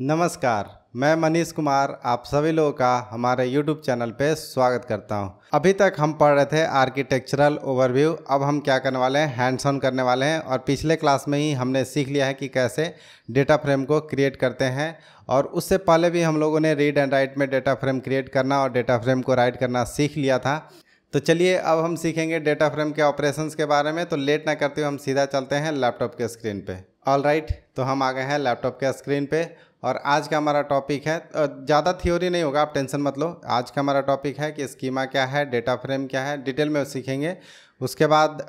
नमस्कार मैं मनीष कुमार आप सभी लोगों का हमारे YouTube चैनल पे स्वागत करता हूँ अभी तक हम पढ़ रहे थे आर्किटेक्चरल ओवरव्यू अब हम क्या करने वाले हैं हैंड्स ऑन करने वाले हैं और पिछले क्लास में ही हमने सीख लिया है कि कैसे डेटा फ्रेम को क्रिएट करते हैं और उससे पहले भी हम लोगों ने रीड एंड राइट में डेटा फ्रेम क्रिएट करना और डेटा फ्रेम को राइट करना सीख लिया था तो चलिए अब हम सीखेंगे डेटा फ्रेम के ऑपरेशंस के बारे में तो लेट ना करते हुए हम सीधा चलते हैं लैपटॉप के स्क्रीन पे ऑल राइट right, तो हम आ गए हैं लैपटॉप के स्क्रीन पे और आज का हमारा टॉपिक है ज़्यादा थ्योरी नहीं होगा आप टेंशन मत लो आज का हमारा टॉपिक है कि स्कीमा क्या है डेटा फ्रेम क्या है डिटेल में सीखेंगे उसके बाद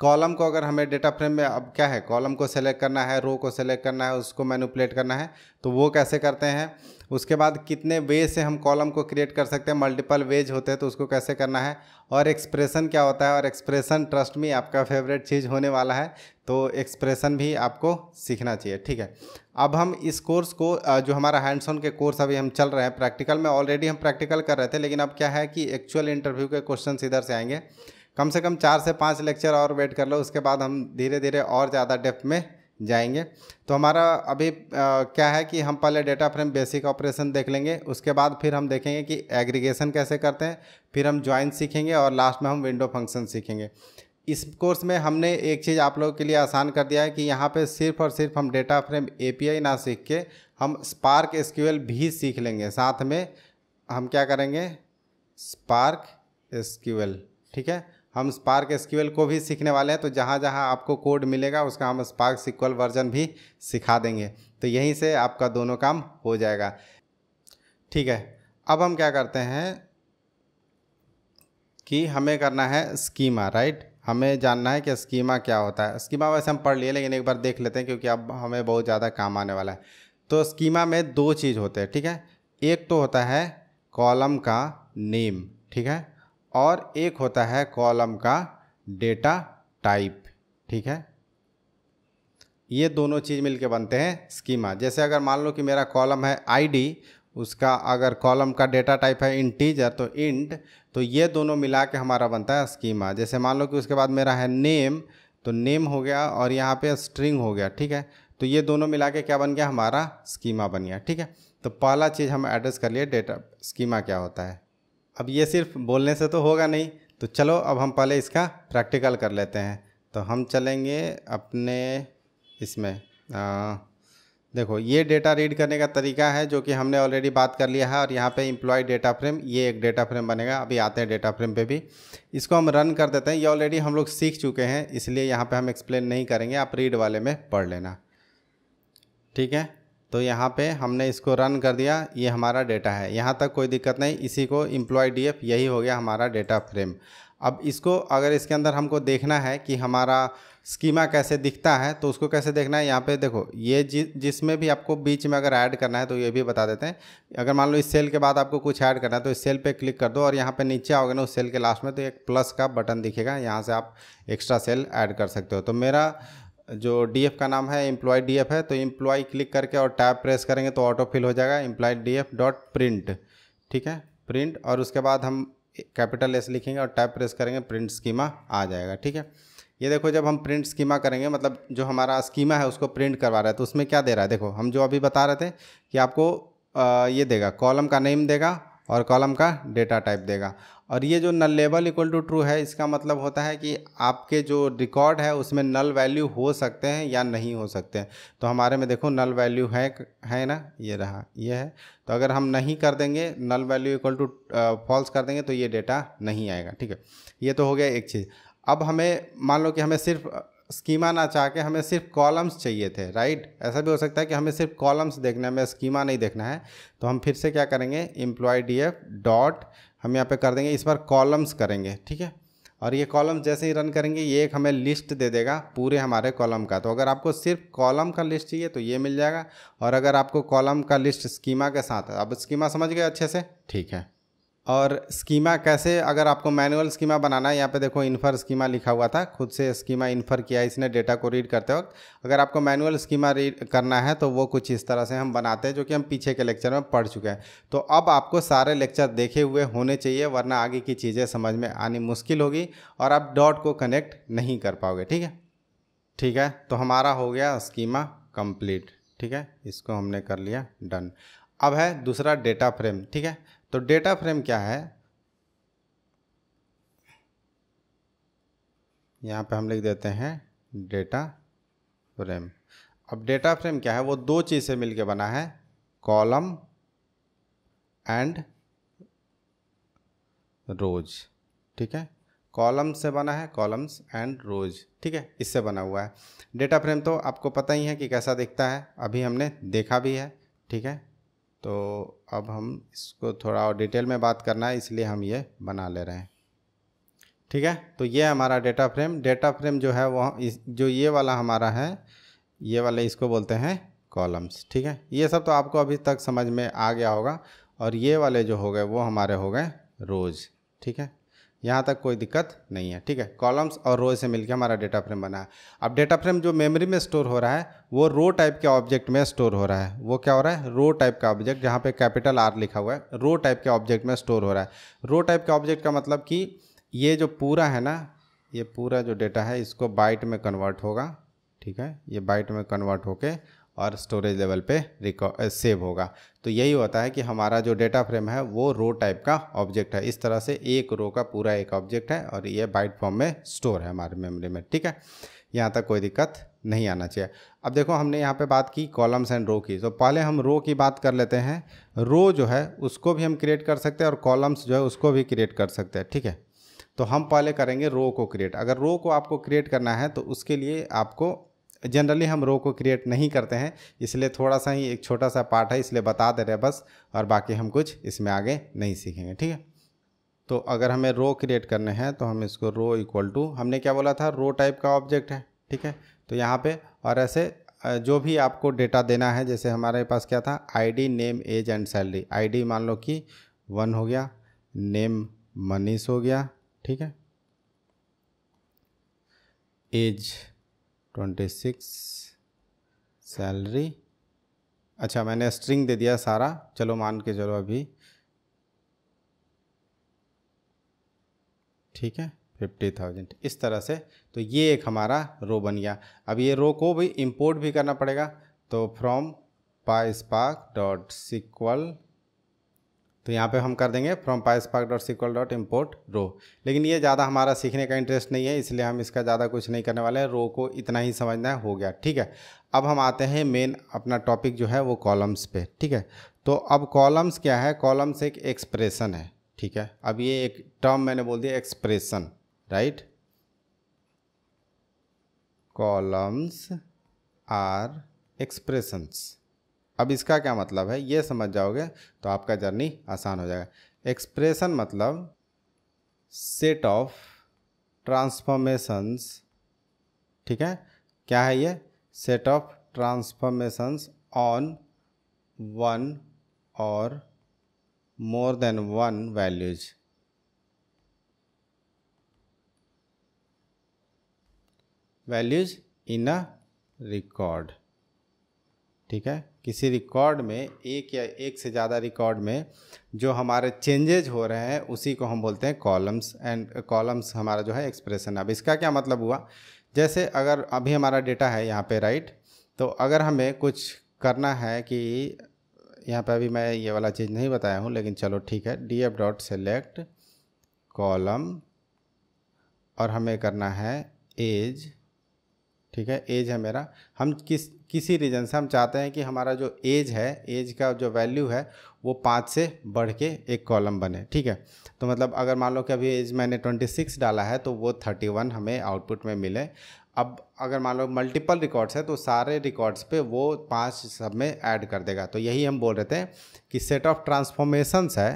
कॉलम को अगर हमें डेटा फ्रेम में अब क्या है कॉलम को सेलेक्ट करना है रो को सेलेक्ट करना है उसको मैनुपलेट करना है तो वो कैसे करते हैं उसके बाद कितने वे से हम कॉलम को क्रिएट कर सकते हैं मल्टीपल वेज होते हैं तो उसको कैसे करना है और एक्सप्रेशन क्या होता है और एक्सप्रेशन ट्रस्ट में आपका फेवरेट चीज़ होने वाला है तो एक्सप्रेशन भी आपको सीखना चाहिए ठीक है अब हम इस कोर्स को जो हमारा हैंड्स ऑन के कोर्स अभी हम चल रहे हैं प्रैक्टिकल में ऑलरेडी हम प्रैक्टिकल कर रहे थे लेकिन अब क्या है कि एक्चुअल इंटरव्यू के क्वेश्चन इधर से आएंगे कम से कम चार से पाँच लेक्चर और वेट कर लो उसके बाद हम धीरे धीरे और ज़्यादा डेप्थ में जाएंगे तो हमारा अभी आ, क्या है कि हम पहले डेटा फ्रेम बेसिक ऑपरेशन देख लेंगे उसके बाद फिर हम देखेंगे कि एग्रीगेशन कैसे करते हैं फिर हम ज्वाइन सीखेंगे और लास्ट में हम विंडो फंक्शन सीखेंगे इस कोर्स में हमने एक चीज़ आप लोगों के लिए आसान कर दिया है कि यहाँ पे सिर्फ और सिर्फ हम डेटा फ्रेम एपीआई ना सीख के हम स्पार्क एसक्यूएल भी सीख लेंगे साथ में हम क्या करेंगे स्पार्क एसक्यूएल ठीक है हम स्पार्क एसक्यूएल को भी सीखने वाले हैं तो जहाँ जहाँ आपको कोड मिलेगा उसका हम स्पार्क सिक्वल वर्जन भी सिखा देंगे तो यहीं से आपका दोनों काम हो जाएगा ठीक है अब हम क्या करते हैं कि हमें करना है स्कीमा राइट हमें जानना है कि स्कीमा क्या होता है स्कीमा वैसे हम पढ़ लिए लेकिन एक बार देख लेते हैं क्योंकि अब हमें बहुत ज़्यादा काम आने वाला है तो स्कीमा में दो चीज़ होते हैं ठीक है एक तो होता है कॉलम का नेम ठीक है और एक होता है कॉलम का डेटा टाइप ठीक है ये दोनों चीज़ मिलके बनते हैं स्कीमा जैसे अगर मान लो कि मेरा कॉलम है आईडी उसका अगर कॉलम का डेटा टाइप है इंटीजर तो इंट तो ये दोनों मिला के हमारा बनता है स्कीमा जैसे मान लो कि उसके बाद मेरा है नेम तो नेम हो गया और यहाँ पे स्ट्रिंग हो गया ठीक है तो ये दोनों मिला के क्या बन गया हमारा स्कीमा बन गया ठीक है तो पहला चीज़ हम एड्रेस कर लिए डेटा स्कीमा क्या होता है अब ये सिर्फ बोलने से तो होगा नहीं तो चलो अब हम पहले इसका प्रैक्टिकल कर लेते हैं तो हम चलेंगे अपने इसमें आ, देखो ये डेटा रीड करने का तरीका है जो कि हमने ऑलरेडी बात कर लिया है और यहाँ पे इम्प्लॉय डेटा फ्रेम ये एक डेटा फ्रेम बनेगा अभी आते हैं डेटा फ्रेम पे भी इसको हम रन कर देते हैं ये ऑलरेडी हम लोग सीख चुके हैं इसलिए यहाँ पे हम एक्सप्लेन नहीं करेंगे आप रीड वाले में पढ़ लेना ठीक है तो यहाँ पर हमने इसको रन कर दिया ये हमारा डेटा है यहाँ तक कोई दिक्कत नहीं इसी को इम्प्लॉय डी यही हो गया हमारा डेटा फ्रेम अब इसको अगर इसके अंदर हमको देखना है कि हमारा स्कीमा कैसे दिखता है तो उसको कैसे देखना है यहाँ पे देखो ये जि जिसमें भी आपको बीच में अगर ऐड करना है तो ये भी बता देते हैं अगर मान लो इस सेल के बाद आपको कुछ ऐड करना है तो इस सेल पे क्लिक कर दो और यहाँ पे नीचे आओगे ना उस सेल के लास्ट में तो एक प्लस का बटन दिखेगा यहाँ से आप एक्स्ट्रा सेल ऐड कर सकते हो तो मेरा जो डी का नाम है एम्प्लॉय डी है तो एम्प्लॉय क्लिक करके और टैब प्रेस करेंगे तो ऑटो फिल हो जाएगा एम्प्लॉय डी ठीक है प्रिंट और उसके बाद हम कैपिटल एस लिखेंगे और टैप प्रेस करेंगे प्रिंट स्कीमा आ जाएगा ठीक है ये देखो जब हम प्रिंट स्कीमा करेंगे मतलब जो हमारा स्कीमा है उसको प्रिंट करवा रहा है तो उसमें क्या दे रहा है देखो हम जो अभी बता रहे थे कि आपको आ, ये देगा कॉलम का नेम देगा और कॉलम का डेटा टाइप देगा और ये जो nullable equal to true है इसका मतलब होता है कि आपके जो रिकॉर्ड है उसमें नल वैल्यू हो सकते हैं या नहीं हो सकते हैं तो हमारे में देखो नल वैल्यू है है ना ये रहा ये है तो अगर हम नहीं कर देंगे null value equal to false कर देंगे तो ये डेटा नहीं आएगा ठीक है ये तो हो गया एक चीज़ अब हमें मान लो कि हमें सिर्फ स्कीमा ना चाह के हमें सिर्फ कॉलम्स चाहिए थे राइट ऐसा भी हो सकता है कि हमें सिर्फ कॉलम्स देखना है हमें स्कीमा नहीं देखना है तो हम फिर से क्या करेंगे एम्प्लॉय डी एफ डॉट हम यहाँ पे कर देंगे इस बार कॉलम्स करेंगे ठीक है और ये कॉलम जैसे ही रन करेंगे ये एक हमें लिस्ट दे देगा पूरे हमारे कॉलम का तो अगर आपको सिर्फ कॉलम का लिस्ट चाहिए तो ये मिल जाएगा और अगर आपको कॉलम का लिस्ट स्कीमा के साथ अब स्कीमा समझ गए अच्छे से ठीक है और स्कीमा कैसे अगर आपको मैनुअल स्कीमा बनाना है यहाँ पे देखो इन्फर स्कीमा लिखा हुआ था खुद से स्कीमा इन्फर किया है इसने डेटा को रीड करते वक्त अगर आपको मैनुअल स्कीमा रीड करना है तो वो कुछ इस तरह से हम बनाते हैं जो कि हम पीछे के लेक्चर में पढ़ चुके हैं तो अब आपको सारे लेक्चर देखे हुए होने चाहिए वरना आगे की चीज़ें समझ में आनी मुश्किल होगी और आप डॉट को कनेक्ट नहीं कर पाओगे ठीक है ठीक है तो हमारा हो गया स्कीमा कम्प्लीट ठीक है इसको हमने कर लिया डन अब है दूसरा डेटा फ्रेम ठीक है तो डेटा फ्रेम क्या है यहाँ पे हम लिख देते हैं डेटा फ्रेम अब डेटा फ्रेम क्या है वो दो चीज़ से मिलके बना है कॉलम एंड रोज ठीक है कॉलम से बना है कॉलम्स एंड रोज ठीक है इससे बना हुआ है डेटा फ्रेम तो आपको पता ही है कि कैसा दिखता है अभी हमने देखा भी है ठीक है तो अब हम इसको थोड़ा और डिटेल में बात करना है इसलिए हम ये बना ले रहे हैं ठीक है तो ये हमारा डेटा फ्रेम डेटा फ्रेम जो है वह जो ये वाला हमारा है ये वाले इसको बोलते हैं कॉलम्स ठीक है ये सब तो आपको अभी तक समझ में आ गया होगा और ये वाले जो हो गए वो हमारे हो गए रोज़ ठीक है यहाँ तक कोई दिक्कत नहीं है ठीक है कॉलम्स और रो से मिलकर हमारा डेटा फ्रेम बना है अब डेटा फ्रेम जो मेमोरी में स्टोर हो रहा है वो रो टाइप के ऑब्जेक्ट में स्टोर हो रहा है वो क्या हो रहा है रो टाइप का ऑब्जेक्ट जहाँ पे कैपिटल आर लिखा हुआ है रो टाइप के ऑब्जेक्ट में स्टोर हो रहा है रो टाइप के ऑब्जेक्ट का मतलब कि ये जो पूरा है ना ये पूरा जो डेटा है इसको बाइट में कन्वर्ट होगा ठीक है ये बाइट में कन्वर्ट होके और स्टोरेज लेवल पे सेव होगा तो यही होता है कि हमारा जो डेटा फ्रेम है वो रो टाइप का ऑब्जेक्ट है इस तरह से एक रो का पूरा एक ऑब्जेक्ट है और ये बाइट फॉर्म में स्टोर है हमारे मेमोरी में ठीक है यहाँ तक कोई दिक्कत नहीं आना चाहिए अब देखो हमने यहाँ पे बात की कॉलम्स एंड रो की तो पहले हम रो की बात कर लेते हैं रो जो है उसको भी हम क्रिएट कर सकते हैं और कॉलम्स जो है उसको भी क्रिएट कर सकते हैं ठीक है तो हम पहले करेंगे रो को क्रिएट अगर रो को आपको क्रिएट करना है तो उसके लिए आपको जनरली हम रो को क्रिएट नहीं करते हैं इसलिए थोड़ा सा ही एक छोटा सा पार्ट है इसलिए बता दे रहे बस और बाकी हम कुछ इसमें आगे नहीं सीखेंगे ठीक है तो अगर हमें रो क्रिएट करने हैं तो हम इसको रो इक्वल टू हमने क्या बोला था रो टाइप का ऑब्जेक्ट है ठीक है तो यहाँ पे और ऐसे जो भी आपको डेटा देना है जैसे हमारे पास क्या था ID name age and salary ID मान लो कि वन हो गया नेम मनीष हो गया ठीक है एज ट्वेंटी सिक्स सैलरी अच्छा मैंने स्ट्रिंग दे दिया सारा चलो मान के चलो अभी ठीक है फिफ्टी थाउजेंड इस तरह से तो ये एक हमारा रो बन गया अब ये रो को भी इंपोर्ट भी करना पड़ेगा तो from pi spark dot SQL तो यहाँ पे हम कर देंगे from pyspark dot SQL dot import row लेकिन ये ज़्यादा हमारा सीखने का इंटरेस्ट नहीं है इसलिए हम इसका ज़्यादा कुछ नहीं करने वाले हैं रो को इतना ही समझना है हो गया ठीक है अब हम आते हैं मेन अपना टॉपिक जो है वो कॉलम्स पे ठीक है तो अब कॉलम्स क्या है कॉलम्स एक एक्सप्रेशन है ठीक है अब ये एक टर्म मैंने बोल दिया expression right columns are expressions अब इसका क्या मतलब है ये समझ जाओगे तो आपका जर्नी आसान हो जाएगा एक्सप्रेशन मतलब सेट ऑफ ट्रांसफॉर्मेशंस ठीक है क्या है ये set of transformations on one और more than one values values in a record ठीक है किसी रिकॉर्ड में एक या एक से ज़्यादा रिकॉर्ड में जो हमारे चेंजेज हो रहे हैं उसी को हम बोलते हैं कॉलम्स एंड कॉलम्स हमारा जो है एक्सप्रेशन अब इसका क्या मतलब हुआ जैसे अगर अभी हमारा डेटा है यहाँ पे राइट तो अगर हमें कुछ करना है कि यहाँ पे अभी मैं ये वाला चीज़ नहीं बताया हूँ लेकिन चलो ठीक है D F dot select column और हमें करना है एज ठीक है एज है मेरा हम किस किसी रीज़न से हम चाहते हैं कि हमारा जो एज है एज का जो वैल्यू है वो पाँच से बढ़ के एक कॉलम बने ठीक है तो मतलब अगर मान लो कि अभी एज मैंने ट्वेंटी सिक्स डाला है तो वो थर्टी वन हमें आउटपुट में मिले अब अगर मान लो मल्टीपल रिकॉर्ड्स है तो सारे रिकॉर्ड्स पे वो पाँच सब में ऐड कर देगा तो यही हम बोल रहे थे कि सेट ऑफ ट्रांसफॉर्मेशंस है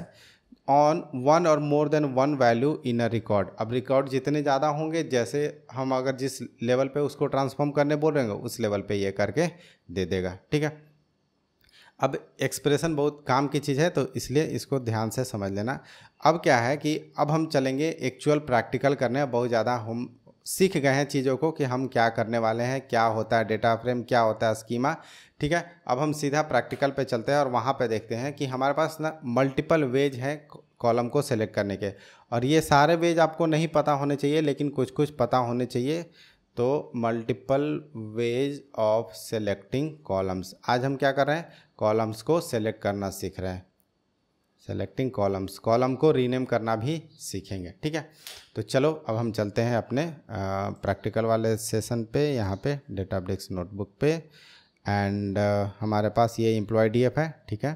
ऑन वन और more than one value in a record अब रिकॉर्ड जितने ज़्यादा होंगे जैसे हम अगर जिस लेवल पे उसको ट्रांसफॉर्म करने बोल रहे हैं उस लेवल पे ये करके दे देगा ठीक है अब एक्सप्रेशन बहुत काम की चीज़ है तो इसलिए इसको ध्यान से समझ लेना अब क्या है कि अब हम चलेंगे एक्चुअल प्रैक्टिकल करने बहुत ज़्यादा हम सीख गए हैं चीज़ों को कि हम क्या करने वाले हैं क्या होता है डेटा फ्रेम क्या होता है स्कीमा ठीक है अब हम सीधा प्रैक्टिकल पे चलते हैं और वहाँ पे देखते हैं कि हमारे पास ना मल्टीपल वेज हैं कॉलम को सेलेक्ट करने के और ये सारे वेज आपको नहीं पता होने चाहिए लेकिन कुछ कुछ पता होने चाहिए तो multiple ways of selecting columns आज हम क्या कर रहे हैं कॉलम्स को सेलेक्ट करना सीख रहे हैं सेलेक्टिंग कॉलम्स कॉलम को रीनेम करना भी सीखेंगे ठीक है तो चलो अब हम चलते हैं अपने प्रैक्टिकल वाले सेशन पे यहाँ पे डेटा ब्रिक्स नोटबुक पे एंड हमारे पास ये एम्प्लॉय डी है ठीक है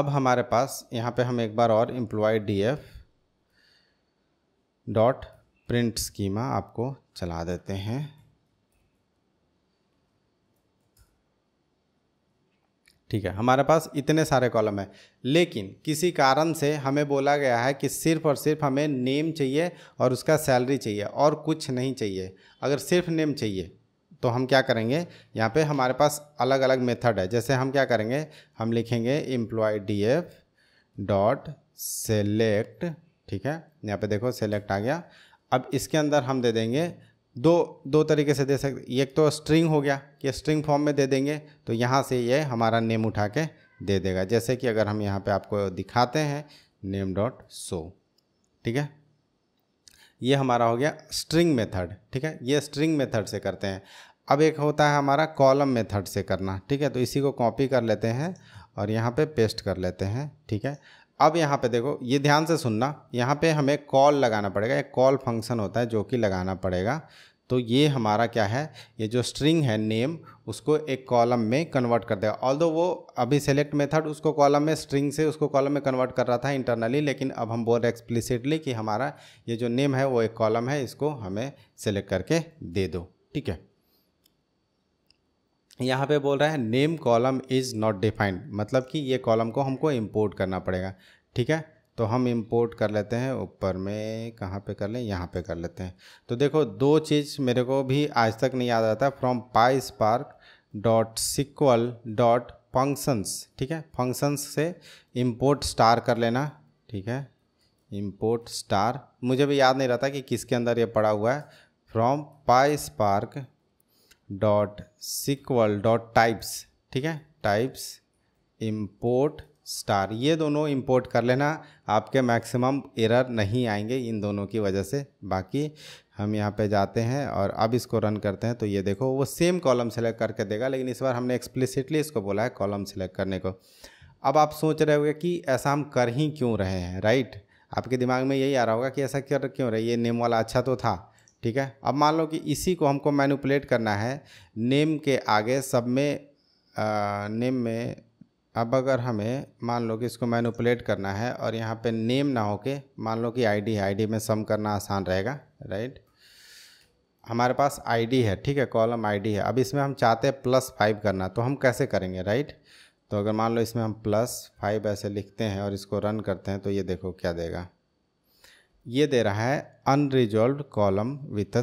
अब हमारे पास यहाँ पे हम एक बार और employ D F dot print schema आपको चला देते हैं ठीक है हमारे पास इतने सारे कॉलम है लेकिन किसी कारण से हमें बोला गया है कि सिर्फ और सिर्फ हमें नेम चाहिए और उसका सैलरी चाहिए और कुछ नहीं चाहिए अगर सिर्फ नेम चाहिए तो हम क्या करेंगे यहाँ पे हमारे पास अलग अलग मेथड है जैसे हम क्या करेंगे हम लिखेंगे employ D F dot select ठीक है यहाँ पे देखो सेलेक्ट आ गया अब इसके अंदर हम दे देंगे दो दो तरीके से दे सकते एक तो स्ट्रिंग हो गया कि स्ट्रिंग फॉर्म में दे देंगे तो यहाँ से ये हमारा नेम उठा के दे देगा जैसे कि अगर हम यहाँ पे आपको दिखाते हैं नेम डॉट सो ठीक है ये हमारा हो गया स्ट्रिंग मेथड ठीक है ये स्ट्रिंग मेथड से करते हैं अब एक होता है हमारा कॉलम मेथड से करना ठीक है तो इसी को कॉपी कर लेते हैं और यहाँ पे पेस्ट कर लेते हैं ठीक है अब यहाँ पे देखो ये ध्यान से सुनना यहाँ पे हमें कॉल लगाना पड़ेगा एक कॉल फंक्शन होता है जो कि लगाना पड़ेगा तो ये हमारा क्या है ये जो स्ट्रिंग है नेम उसको एक कॉलम में कन्वर्ट कर देगा ऑल वो अभी सेलेक्ट मेथड उसको कॉलम में स्ट्रिंग से उसको कॉलम में कन्वर्ट कर रहा था इंटरनली लेकिन अब हम बोल रहे एक्सप्लिसिटली कि हमारा ये जो नेम है वो एक कॉलम है इसको हमें सेलेक्ट करके दे दो ठीक है यहाँ पे बोल रहा है name column is not defined मतलब कि ये कॉलम को हमको इम्पोर्ट करना पड़ेगा ठीक है तो हम इम्पोर्ट कर लेते हैं ऊपर में कहाँ पे कर लें यहाँ पे कर लेते हैं तो देखो दो चीज़ मेरे को भी आज तक नहीं याद आता from pi spark dot SQL dot functions ठीक है फंक्सन्स से इम्पोर्ट स्टार कर लेना ठीक है इम्पोर्ट स्टार मुझे भी याद नहीं रहता कि किसके अंदर ये पड़ा हुआ है from pi spark dot SQL dot types ठीक है टाइप्स इम्पोर्ट स्टार ये दोनों इम्पोर्ट कर लेना आपके मैक्सिमम एरर नहीं आएंगे इन दोनों की वजह से बाकी हम यहाँ पे जाते हैं और अब इसको रन करते हैं तो ये देखो वो सेम कॉलम सेलेक्ट करके देगा लेकिन इस बार हमने एक्सप्लिसिटली इसको बोला है कॉलम सेलेक्ट करने को अब आप सोच रहे होगे कि ऐसा हम कर ही क्यों रहे हैं राइट आपके दिमाग में यही आ रहा होगा कि ऐसा कर क्यों रहे ये नेम वाला अच्छा तो था ठीक है अब मान लो कि इसी को हमको मैनुपलेट करना है नेम के आगे सब में आ, नेम में अब अगर हमें मान लो कि इसको मैनुपलेट करना है और यहाँ पे नेम ना हो के मान लो कि आईडी है आईडी में सम करना आसान रहेगा राइट हमारे पास आईडी है ठीक है कॉलम आईडी है अब इसमें हम चाहते हैं प्लस फाइव करना तो हम कैसे करेंगे राइट तो अगर मान लो इसमें हम प्लस फाइव ऐसे लिखते हैं और इसको रन करते हैं तो ये देखो क्या देगा ये दे रहा है unresolve column with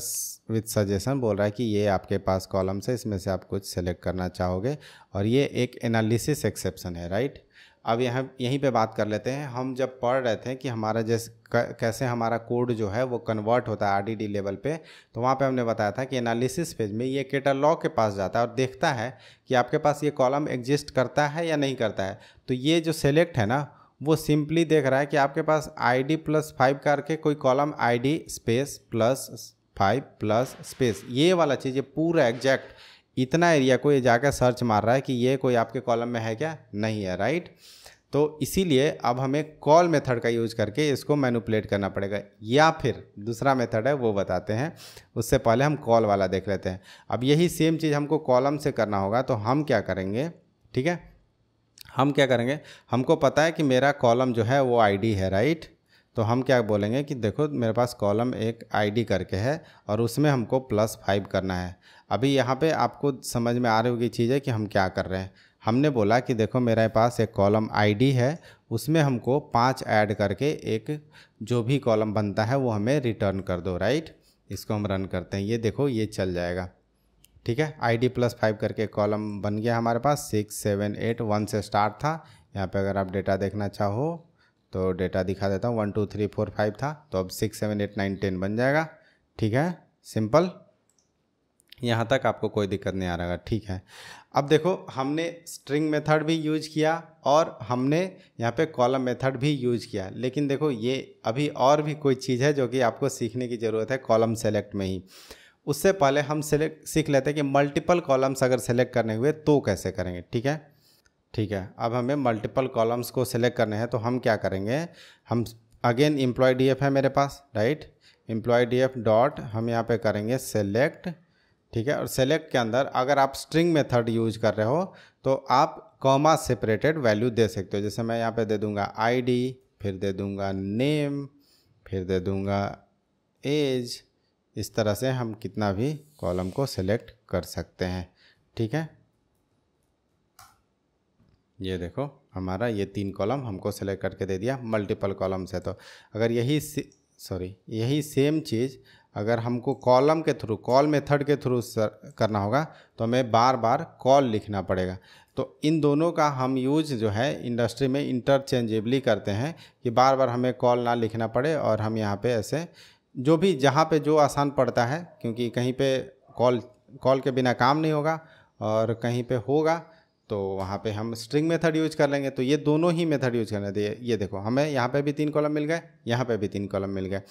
with suggestion बोल रहा है कि ये आपके पास कॉलम्स है इसमें से आप कुछ सेलेक्ट करना चाहोगे और ये एक एनालिसिस एक्सेप्शन है राइट अब यहाँ यहीं पे बात कर लेते हैं हम जब पढ़ रहे थे कि हमारा जैसे कैसे हमारा कोड जो है वो कन्वर्ट होता है आरडीडी लेवल पे तो वहाँ पे हमने बताया था कि एनालिसिस पेज में ये केटालॉग के पास जाता है और देखता है कि आपके पास ये कॉलम एग्जिस्ट करता है या नहीं करता है तो ये जो सेलेक्ट है ना वो सिंपली देख रहा है कि आपके पास आई डी प्लस फाइव करके कोई column I D space plus five plus space ये वाला चीज़ ये पूरा एग्जैक्ट इतना एरिया को ये जाकर सर्च मार रहा है कि ये कोई आपके कॉलम में है क्या नहीं है राइट तो इसीलिए अब हमें कॉल मेथड का यूज करके इसको मैनुपलेट करना पड़ेगा या फिर दूसरा मेथड है वो बताते हैं उससे पहले हम कॉल वाला देख लेते हैं अब यही सेम चीज़ हमको कॉलम से करना होगा तो हम क्या करेंगे ठीक है हम क्या करेंगे हमको पता है कि मेरा कॉलम जो है वो आईडी है राइट तो हम क्या बोलेंगे कि देखो मेरे पास कॉलम एक आईडी करके है और उसमें हमको प्लस फाइव करना है अभी यहाँ पे आपको समझ में आ रही होगी है कि हम क्या कर रहे हैं हमने बोला कि देखो मेरे पास एक कॉलम आईडी है उसमें हमको पाँच ऐड करके एक जो भी कॉलम बनता है वो हमें रिटर्न कर दो राइट इसको हम रन करते हैं ये देखो ये चल जाएगा ठीक है आई डी प्लस फाइव करके कॉलम बन गया हमारे पास सिक्स सेवन एट वन से स्टार्ट था यहाँ पे अगर आप डेटा देखना चाहो तो डेटा दिखा देता हूँ one two three four five था तो अब six seven eight nine ten बन जाएगा ठीक है सिंपल यहाँ तक आपको कोई दिक्कत नहीं आ रहा है ठीक है अब देखो हमने स्ट्रिंग मेथड भी यूज किया और हमने यहाँ पे कॉलम मेथड भी यूज किया लेकिन देखो ये अभी और भी कोई चीज़ है जो कि आपको सीखने की ज़रूरत है कॉलम सेलेक्ट में ही उससे पहले हम सेलेक्ट सीख लेते हैं कि मल्टीपल कॉलम्स अगर सेलेक्ट करने हुए तो कैसे करेंगे ठीक है ठीक है अब हमें मल्टीपल कॉलम्स को सिलेक्ट करने हैं तो हम क्या करेंगे हम अगेन एम्प्लॉय डी है मेरे पास राइट एम्प्लॉय डी डॉट हम यहाँ पे करेंगे सेलेक्ट ठीक है और सेलेक्ट के अंदर अगर आप स्ट्रिंग मेथड यूज कर रहे हो तो आप कॉमा सेपरेटेड वैल्यू दे सकते हो जैसे मैं यहाँ पे दे दूंगा आईडी फिर दे दूंगा नेम फिर दे दूंगा एज इस तरह से हम कितना भी कॉलम को सेलेक्ट कर सकते हैं ठीक है ये देखो हमारा ये तीन कॉलम हमको सेलेक्ट करके दे दिया मल्टीपल कॉलम से तो अगर यही सॉरी यही सेम चीज़ अगर हमको कॉलम के थ्रू कॉल मेथड के थ्रू करना होगा तो हमें बार बार कॉल लिखना पड़ेगा तो इन दोनों का हम यूज जो है इंडस्ट्री में इंटरचेंजेबली करते हैं कि बार बार हमें कॉल ना लिखना पड़े और हम यहाँ पे ऐसे जो भी जहाँ पे जो आसान पड़ता है क्योंकि कहीं पे कॉल कॉल के बिना काम नहीं होगा और कहीं पे होगा तो वहाँ पे हम स्ट्रिंग मेथड यूज कर लेंगे तो ये दोनों ही मेथड यूज करने दिए ये देखो हमें यहाँ पे भी तीन कॉलम मिल गए यहाँ पे भी तीन कॉलम मिल गए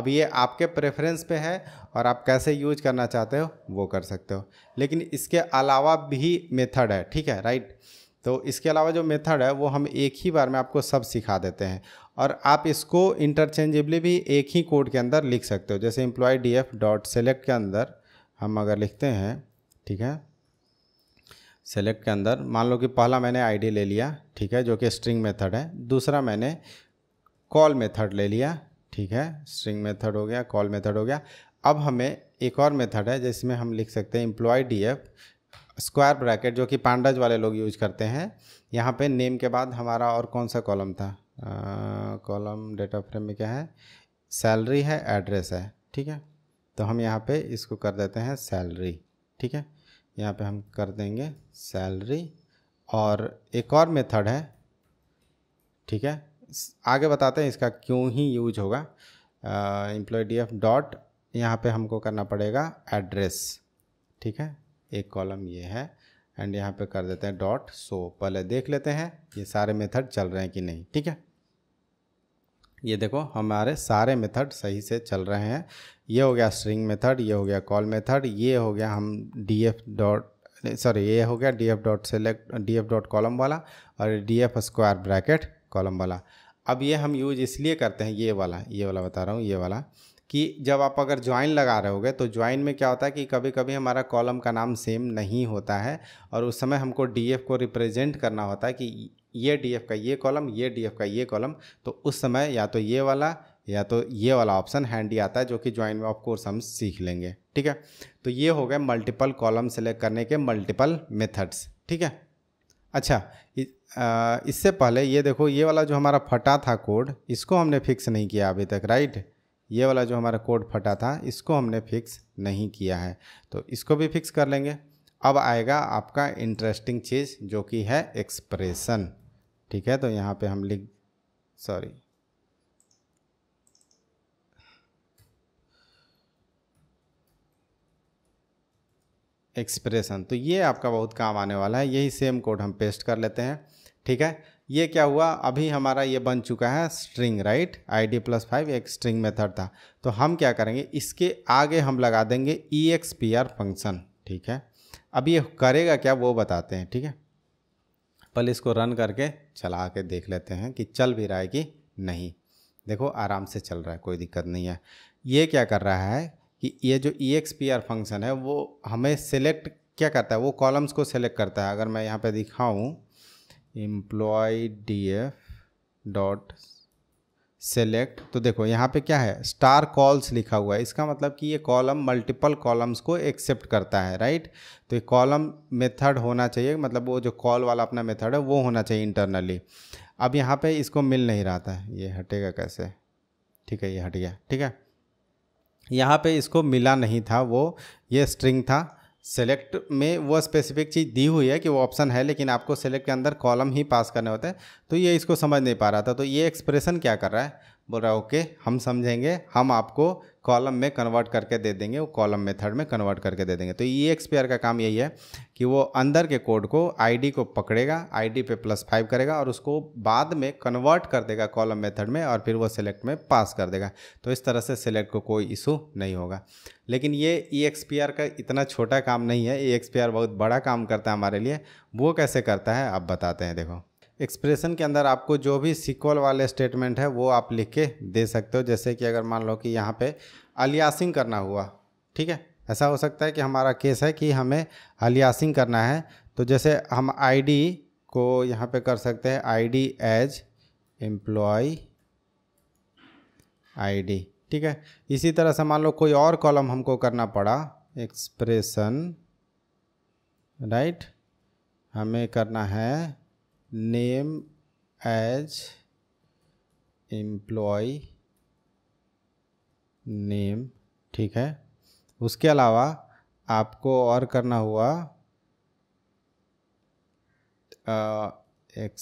अब ये आपके प्रेफरेंस पे है और आप कैसे यूज करना चाहते हो वो कर सकते हो लेकिन इसके अलावा भी मेथड है ठीक है राइट तो इसके अलावा जो मेथड है वो हम एक ही बार में आपको सब सिखा देते हैं और आप इसको इंटरचेंजेबली भी एक ही कोड के अंदर लिख सकते हो जैसे employ D F dot select के अंदर हम अगर लिखते हैं ठीक है सेलेक्ट के अंदर मान लो कि पहला मैंने आईडी ले लिया ठीक है जो कि स्ट्रिंग मेथड है दूसरा मैंने कॉल मेथड ले लिया ठीक है स्ट्रिंग मेथड हो गया कॉल मेथड हो गया अब हमें एक और मेथड है जिसमें हम लिख सकते हैं employ D F square bracket जो कि पांडाज वाले लोग यूज करते हैं यहाँ पे नेम के बाद हमारा और कौन सा कॉलम था कॉलम डेट ऑफ फ्रेम में क्या है सैलरी है एड्रेस है ठीक है तो हम यहाँ पे इसको कर देते हैं सैलरी ठीक है यहाँ पे हम कर देंगे सैलरी और एक और मेथड है ठीक है आगे बताते हैं इसका क्यों ही यूज होगा एम्प्लॉय डी एफ डॉट यहाँ पर हमको करना पड़ेगा एड्रेस ठीक है एक कॉलम ये है एंड यहाँ पे कर देते हैं डॉट सो पहले देख लेते हैं ये सारे मेथड चल रहे हैं कि नहीं ठीक है ये देखो हमारे सारे मेथड सही से चल रहे हैं ये हो गया स्ट्रिंग मेथड ये हो गया कॉल मेथड ये हो गया हम डी एफ डॉट सॉरी ये हो गया D F dot select D F dot column वाला और D F square bracket column वाला अब ये हम यूज इसलिए करते हैं ये वाला ये वाला बता रहा हूँ ये वाला कि जब आप अगर ज्वाइन लगा रहे होगे तो ज्वाइन में क्या होता है कि कभी कभी हमारा कॉलम का नाम सेम नहीं होता है और उस समय हमको डी को रिप्रेजेंट करना होता है कि ये डी का ये कॉलम ये डी का ये कॉलम तो उस समय या तो ये वाला या तो ये वाला ऑप्शन हैंडी आता है जो कि ज्वाइन में ऑफ कोर्स हम सीख लेंगे ठीक है तो ये हो गए मल्टीपल कॉलम सेलेक्ट करने के मल्टीपल मेथड्स ठीक है अच्छा इससे पहले ये देखो ये वाला जो हमारा फटा था कोड इसको हमने फिक्स नहीं किया अभी तक राइट ये वाला जो हमारा कोड फटा था इसको हमने फिक्स नहीं किया है तो इसको भी फिक्स कर लेंगे अब आएगा आपका इंटरेस्टिंग चीज़ जो कि है एक्सप्रेशन ठीक है तो यहाँ पे हम लिख सॉरी एक्सप्रेशन तो ये आपका बहुत काम आने वाला है यही सेम कोड हम पेस्ट कर लेते हैं ठीक है ये क्या हुआ अभी हमारा ये बन चुका है string right I D plus five एक स्ट्रिंग मेथड था तो हम क्या करेंगे इसके आगे हम लगा देंगे E X P R function ठीक है अब ये करेगा क्या वो बताते हैं ठीक है पहले इसको रन करके चला के देख लेते हैं कि चल भी रहा है कि नहीं देखो आराम से चल रहा है कोई दिक्कत नहीं है ये क्या कर रहा है कि ये जो E X P R function है वो हमें सेलेक्ट क्या करता है वो कॉलम्स को सेलेक्ट करता है अगर मैं यहाँ पर दिखाऊँ employ D F dot select तो देखो यहाँ पे क्या है स्टार कॉल्स लिखा हुआ है इसका मतलब कि ये कॉलम मल्टीपल कॉलम्स को एक्सेप्ट करता है राइट तो ये कॉलम मेथड होना चाहिए मतलब वो जो कॉल वाला अपना मेथड है वो होना चाहिए इंटरनली अब यहाँ पे इसको मिल नहीं रहा था ये हटेगा कैसे ठीक है ये हट गया ठीक है यहाँ पे इसको मिला नहीं था वो ये स्ट्रिंग था सेलेक्ट में वो स्पेसिफिक चीज़ दी हुई है कि वो ऑप्शन है लेकिन आपको सेलेक्ट के अंदर कॉलम ही पास करने होते हैं तो ये इसको समझ नहीं पा रहा था तो ये एक्सप्रेशन क्या कर रहा है बोल रहा है ओके हम समझेंगे हम आपको कॉलम में कन्वर्ट करके दे देंगे वो कॉलम मेथड में कन्वर्ट करके दे देंगे तो ई एक्स पेयर का काम यही है कि वो अंदर के कोड को आईडी को पकड़ेगा आईडी पे प्लस फाइव करेगा और उसको बाद में कन्वर्ट कर देगा कॉलम मेथड में और फिर वो सिलेक्ट में पास कर देगा तो इस तरह से सिलेक्ट को कोई इशू नहीं होगा लेकिन ये ई एक्स पी आर का इतना छोटा काम नहीं है ई एक्स पी आर बहुत बड़ा काम करता है हमारे लिए वो कैसे करता है आप बताते हैं देखो एक्सप्रेशन के अंदर आपको जो भी सिक्वल वाले स्टेटमेंट है वो आप लिख के दे सकते हो जैसे कि अगर मान लो कि यहाँ पे अलियासिंग करना हुआ ठीक है ऐसा हो सकता है कि हमारा केस है कि हमें अलियासिंग करना है तो जैसे हम आई को यहाँ पे कर सकते हैं I D as employ I ठीक है इसी तरह से मान लो कोई और कॉलम हमको करना पड़ा एक्सप्रेशन राइट हमें करना है नेम एज एम्प्लॉय नेम ठीक है उसके अलावा आपको और करना हुआ एक्सप्रेशन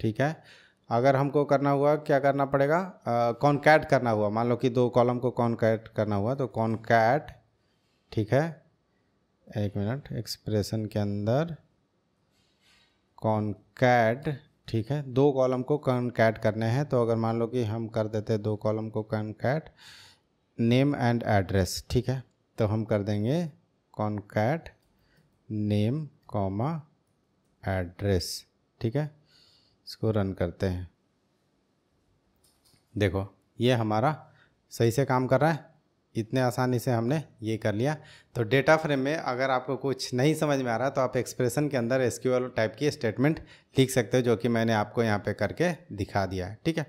ठीक है अगर हमको करना हुआ क्या करना पड़ेगा कॉन्कैट करना हुआ मान लो कि दो कॉलम को कॉन्कैट करना हुआ तो कॉन्कैट ठीक है एक मिनट एक्सप्रेशन के अंदर कॉन्कैड ठीक है दो कॉलम को कॉन्कैट करने हैं तो अगर मान लो कि हम कर देते हैं दो कॉलम को कॉन्कैट नेम एंड एड्रेस ठीक है तो हम कर देंगे कॉन्कैट नेम कॉमा एड्रेस ठीक है इसको रन करते हैं देखो ये हमारा सही से काम कर रहा है इतने आसानी से हमने ये कर लिया तो डेटा फ्रेम में अगर आपको कुछ नहीं समझ में आ रहा तो आप एक्सप्रेशन के अंदर एस टाइप की स्टेटमेंट लिख सकते हो जो कि मैंने आपको यहाँ पे करके दिखा दिया है ठीक है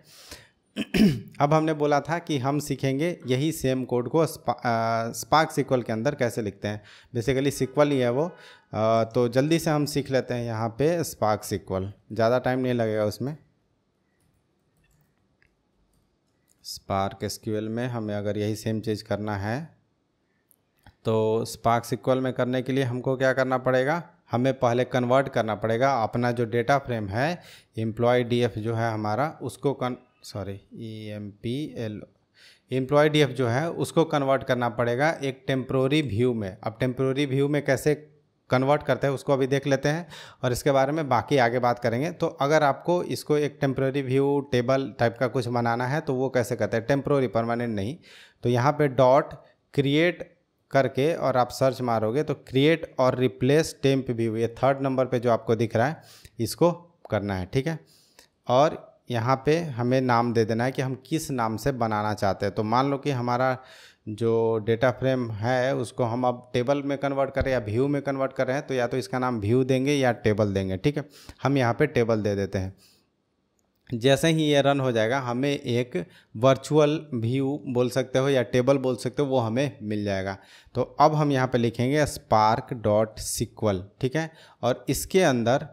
अब हमने बोला था कि हम सीखेंगे यही सेम कोड को स्पा, स्पार्क सिक्वल के अंदर कैसे लिखते हैं बेसिकली सिक्वल ही है वो आ, तो जल्दी से हम सीख लेते हैं यहाँ पे स्पार्क सिक्वल ज़्यादा टाइम नहीं लगेगा उसमें स्पार्क एसक्यूएल में हमें अगर यही सेम चीज़ करना है तो स्पार्क सिक्वल में करने के लिए हमको क्या करना पड़ेगा हमें पहले कन्वर्ट करना पड़ेगा अपना जो डेटा फ्रेम है एम्प्लॉय डी जो है हमारा उसको कन sorry E M P L employ D जो है उसको कन्वर्ट करना पड़ेगा एक टेम्प्रोरी व्यू में अब टेम्प्रोरी व्यू में कैसे कन्वर्ट करते हैं उसको अभी देख लेते हैं और इसके बारे में बाकी आगे बात करेंगे तो अगर आपको इसको एक टेम्प्रोरी व्यू टेबल टाइप का कुछ बनाना है तो वो कैसे करते हैं टेम्प्रोरी परमानेंट नहीं तो यहाँ पे डॉट क्रिएट करके और आप सर्च मारोगे तो क्रिएट और रिप्लेस टेम्प व्यू ये थर्ड नंबर पर जो आपको दिख रहा है इसको करना है ठीक है और यहाँ पर हमें नाम दे देना है कि हम किस नाम से बनाना चाहते हैं तो मान लो कि हमारा जो डेटा फ्रेम है उसको हम अब टेबल में कन्वर्ट करें या व्यू में कन्वर्ट कर रहे हैं तो या तो इसका नाम व्यू देंगे या टेबल देंगे ठीक है हम यहाँ पे टेबल दे देते हैं जैसे ही ये रन हो जाएगा हमें एक वर्चुअल व्यू बोल सकते हो या टेबल बोल सकते हो वो हमें मिल जाएगा तो अब हम यहाँ पे लिखेंगे स्पार्क डॉट सिक्वल ठीक है और इसके अंदर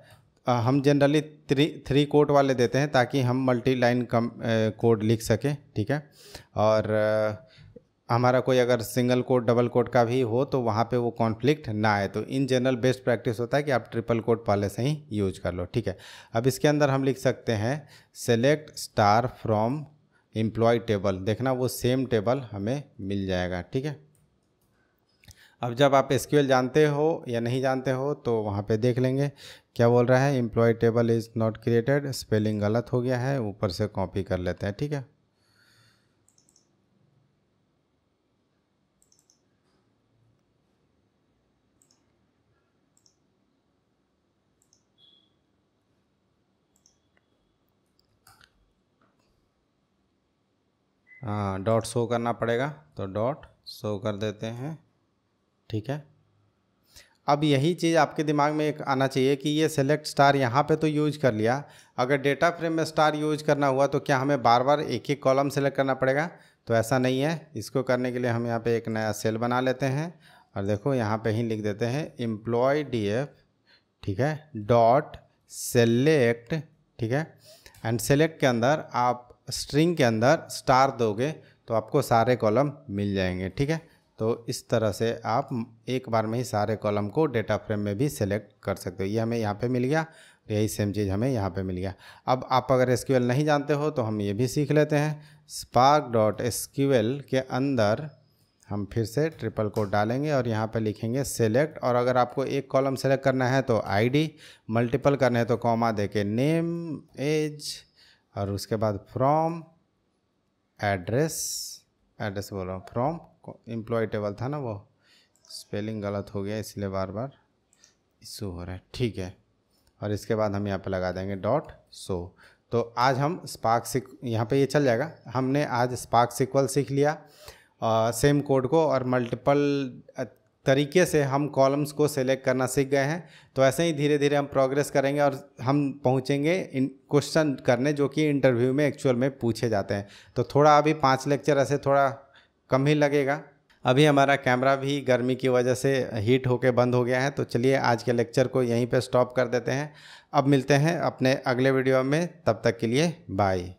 हम जनरली थ्री थ्री कोड वाले देते हैं ताकि हम मल्टी लाइन कम कोड लिख सकें ठीक है और हमारा कोई अगर सिंगल कोट डबल कोड का भी हो तो वहाँ पे वो कॉन्फ्लिक्ट ना आए तो इन जनरल बेस्ट प्रैक्टिस होता है कि आप ट्रिपल कोड पहले से ही यूज कर लो ठीक है अब इसके अंदर हम लिख सकते हैं select star from employ table देखना वो सेम टेबल हमें मिल जाएगा ठीक है अब जब आप एस जानते हो या नहीं जानते हो तो वहाँ पर देख लेंगे क्या बोल रहा है employ table is not created spelling गलत हो गया है ऊपर से कॉपी कर लेते हैं ठीक है हाँ डॉट शो करना पड़ेगा तो डॉट शो कर देते हैं ठीक है अब यही चीज़ आपके दिमाग में एक आना चाहिए कि ये सेलेक्ट स्टार यहाँ पे तो यूज कर लिया अगर डेटा फ्रेम में स्टार यूज करना हुआ तो क्या हमें बार बार एक एक कॉलम सेलेक्ट करना पड़ेगा तो ऐसा नहीं है इसको करने के लिए हम यहाँ पे एक नया सेल बना लेते हैं और देखो यहाँ पे ही लिख देते हैं एम्प्लॉय डी एफ ठीक है डॉट सेलेक्ट ठीक है एंड सेलेक्ट के अंदर आप स्ट्रिंग के अंदर स्टार दोगे तो आपको सारे कॉलम मिल जाएंगे ठीक है तो इस तरह से आप एक बार में ही सारे कॉलम को डेटा फ्रेम में भी सेलेक्ट कर सकते हो ये हमें यहाँ पे मिल गया यही सेम चीज़ हमें यहाँ पे मिल गया अब आप अगर एस नहीं जानते हो तो हम ये भी सीख लेते हैं स्पार्क डॉट एस के अंदर हम फिर से ट्रिपल कोड डालेंगे और यहाँ पे लिखेंगे सेलेक्ट और अगर आपको एक कॉलम सेलेक्ट करना है तो आईडी मल्टीपल करना है तो कॉमा दे के नेम एज और उसके बाद फ्रॉम एड्रेस एड्रेस बोल रहा हूँ फ्रॉम एम्प्लॉय टेबल था ना वो स्पेलिंग गलत हो गया इसलिए बार बार इशू हो रहा है ठीक है और इसके बाद हम यहाँ पे लगा देंगे डॉट सो तो आज हम स्पार्क सिक यहाँ पे ये चल जाएगा हमने आज स्पार्क सिक्वल सीख लिया सेम कोड को और मल्टीपल तरीके से हम कॉलम्स को सेलेक्ट करना सीख गए हैं तो ऐसे ही धीरे धीरे हम प्रोग्रेस करेंगे और हम पहुँचेंगे इन क्वेश्चन करने जो कि इंटरव्यू में एक्चुअल में पूछे जाते हैं तो थोड़ा अभी पाँच लेक्चर ऐसे थोड़ा कम ही लगेगा अभी हमारा कैमरा भी गर्मी की वजह से हीट होके बंद हो गया है तो चलिए आज के लेक्चर को यहीं पर स्टॉप कर देते हैं अब मिलते हैं अपने अगले वीडियो में तब तक के लिए बाय